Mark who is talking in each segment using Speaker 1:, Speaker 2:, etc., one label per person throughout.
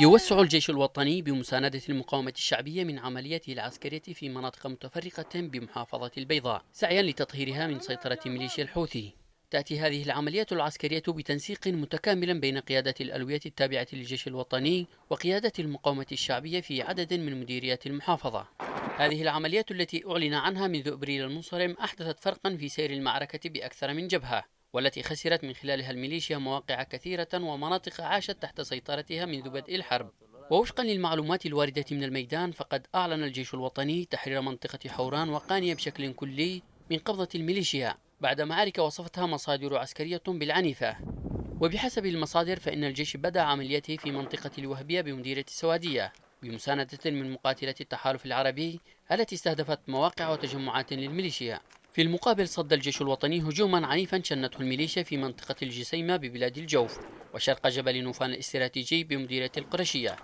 Speaker 1: يوسع الجيش الوطني بمساندة المقاومة الشعبية من عملياته العسكرية في مناطق متفرقة بمحافظة البيضاء سعيا لتطهيرها من سيطرة ميليشيا الحوثي تأتي هذه العمليات العسكرية بتنسيق متكامل بين قيادة الألوية التابعة للجيش الوطني وقيادة المقاومة الشعبية في عدد من مديريات المحافظة هذه العمليات التي أعلن عنها منذ أبريل المنصرم أحدثت فرقا في سير المعركة بأكثر من جبهة والتي خسرت من خلالها الميليشيا مواقع كثيرة ومناطق عاشت تحت سيطرتها منذ بدء الحرب ووفقا للمعلومات الواردة من الميدان فقد أعلن الجيش الوطني تحرير منطقة حوران وقانية بشكل كلي من قبضة الميليشيا بعد معارك وصفتها مصادر عسكرية بالعنيفة وبحسب المصادر فإن الجيش بدأ عمليته في منطقة الوهبية بمديرية السوادية بمساندة من مقاتلة التحالف العربي التي استهدفت مواقع وتجمعات للميليشيا في المقابل صد الجيش الوطني هجوما عنيفا شنته الميليشيا في منطقة الجسيمة ببلاد الجوف وشرق جبل نوفان الاستراتيجي بمديرية القرشية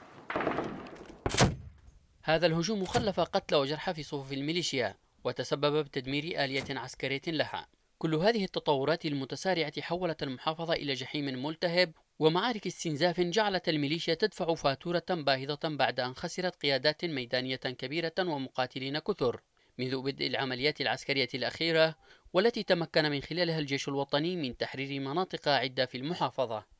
Speaker 1: هذا الهجوم خلف قتلى وجرحى في صفوف الميليشيا وتسبب بتدمير آلية عسكرية لها كل هذه التطورات المتسارعة حولت المحافظة إلى جحيم ملتهب ومعارك استنزاف جعلت الميليشيا تدفع فاتورة باهظة بعد أن خسرت قيادات ميدانية كبيرة ومقاتلين كثر منذ بدء العمليات العسكرية الأخيرة والتي تمكن من خلالها الجيش الوطني من تحرير مناطق عدة في المحافظة